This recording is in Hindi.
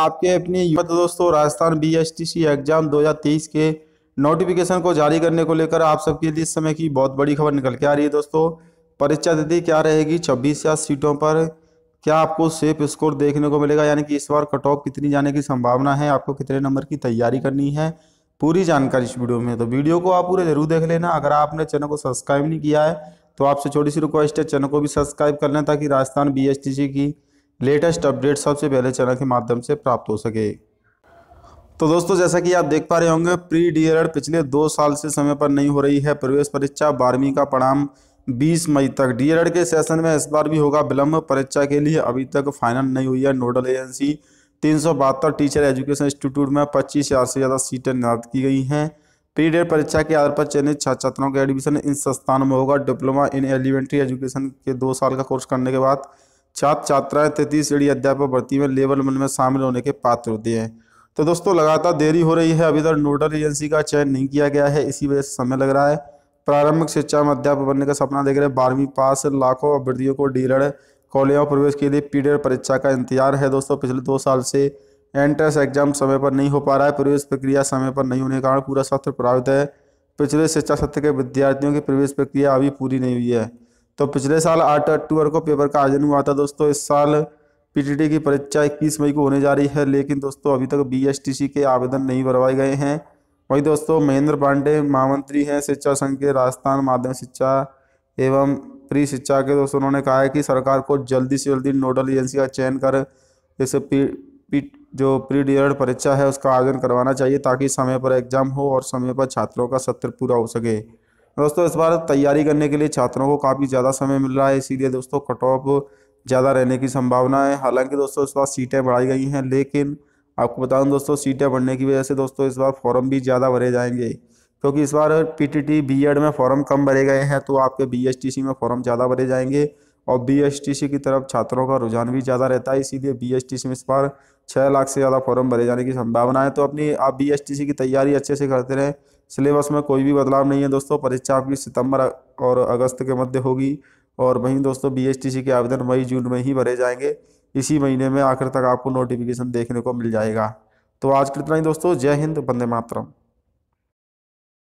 आपके अपनी युवा दोस्तों Rajasthan B S T C exam 2023 के नोटिफिकेशन को जारी करने को लेकर आप सबके लिए इस समय की बहुत बड़ी खबर निकल के आ रही है दोस्तों परीक्षा तिथि क्या रहेगी छब्बीस या सीटों पर क्या आपको सेफ स्कोर देखने को मिलेगा यानी कि इस बार कट ऑफ कितनी जाने की संभावना है आपको कितने नंबर की तैयारी करनी है पूरी जानकारी इस वीडियो में तो वीडियो को आप पूरे जरूर देख लेना अगर आपने चैनल को सब्सक्राइब नहीं किया है तो आपसे छोटी सी रिक्वेस्ट है चैनल को भी सब्सक्राइब कर लें ताकि राजस्थान बी की लेटेस्ट अपडेट सबसे पहले चैनल के माध्यम से प्राप्त हो सके तो दोस्तों जैसा कि आप देख पा रहे होंगे प्री डी पिछले दो साल से समय पर नहीं हो रही है प्रवेश परीक्षा बारहवीं का परिणाम 20 मई तक डीएलएड के सेशन में इस बार भी होगा विलंब परीक्षा के लिए अभी तक फाइनल नहीं हुई है नोडल एजेंसी तीन टीचर एजुकेशन इंस्टीट्यूट में पच्चीस हज़ार से ज़्यादा सीटें निर्धारित की गई हैं प्री डेट परीक्षा के आधार पर चयनित छात्र छात्राओं का एडमिशन इन संस्थानों में होगा डिप्लोमा इन एलिमेंट्री एजुकेशन के दो साल का कोर्स करने के बाद छात्र छात्राएं तैतीस श्रेणी अध्यापक भर्ती में लेवल वन में शामिल होने के पात्र होते हैं तो दोस्तों लगातार देरी हो रही है अभी तक नोडल एजेंसी का चयन नहीं किया गया है इसी वजह से समय लग रहा है प्रारंभिक शिक्षा में अध्यापक बनने का सपना देख रहे बारहवीं पास लाखों अभ्यर्थियों को डीलर कॉलेज और प्रवेश के लिए पीडीएड परीक्षा का इंतजार है दोस्तों पिछले दो साल से एंट्रेंस एग्जाम समय पर नहीं हो पा रहा है प्रवेश प्रक्रिया समय पर नहीं होने के कारण पूरा सत्र प्रभावित है पिछले शिक्षा सत्र के विद्यार्थियों की प्रवेश प्रक्रिया अभी पूरी नहीं हुई है तो पिछले साल आठ अक्टूबर को पेपर का आयोजन हुआ था दोस्तों इस साल पीटीटी की परीक्षा इक्कीस मई को होने जा रही है लेकिन दोस्तों अभी तक बीएसटीसी के आवेदन नहीं भरवाए गए हैं वही दोस्तों महेंद्र पांडे महामंत्री हैं शिक्षा संघ के राजस्थान माध्यमिक शिक्षा एवं प्री शिक्षा के दोस्तों उन्होंने कहा है कि सरकार को जल्दी से जल्दी नोडल एजेंसी का चयन कर जैसे पी, पी जो प्री डी परीक्षा है उसका आयोजन करवाना चाहिए ताकि समय पर एग्जाम हो और समय पर छात्रों का सत्र पूरा हो सके दोस्तों इस बार तैयारी करने के लिए छात्रों को काफ़ी ज़्यादा समय मिल रहा है इसीलिए दोस्तों कट ऑफ ज़्यादा रहने की संभावना है हालांकि दोस्तों इस बार सीटें बढ़ाई गई हैं लेकिन आपको बता दूँ दोस्तों सीटें बढ़ने की वजह से दोस्तों इस बार फॉर्म भी ज़्यादा भरे जाएंगे क्योंकि इस बार पी टी में फॉर्म कम भरे गए हैं तो आपके बी में फॉर्म ज़्यादा भरे जाएंगे और बी की तरफ छात्रों का रुझान भी ज़्यादा रहता है इसीलिए बीएसटीसी में इस बार छः लाख से ज़्यादा फॉर्म भरे जाने की संभावना है तो अपनी आप बी की तैयारी अच्छे से करते रहें सिलेबस में कोई भी बदलाव नहीं है दोस्तों परीक्षा आपकी सितंबर और अगस्त के मध्य होगी और वहीं दोस्तों बी के आवेदन मई जून में ही भरे जाएंगे इसी महीने में आखिर तक आपको नोटिफिकेशन देखने को मिल जाएगा तो आज कितना ही दोस्तों जय हिंद बंदे मातरम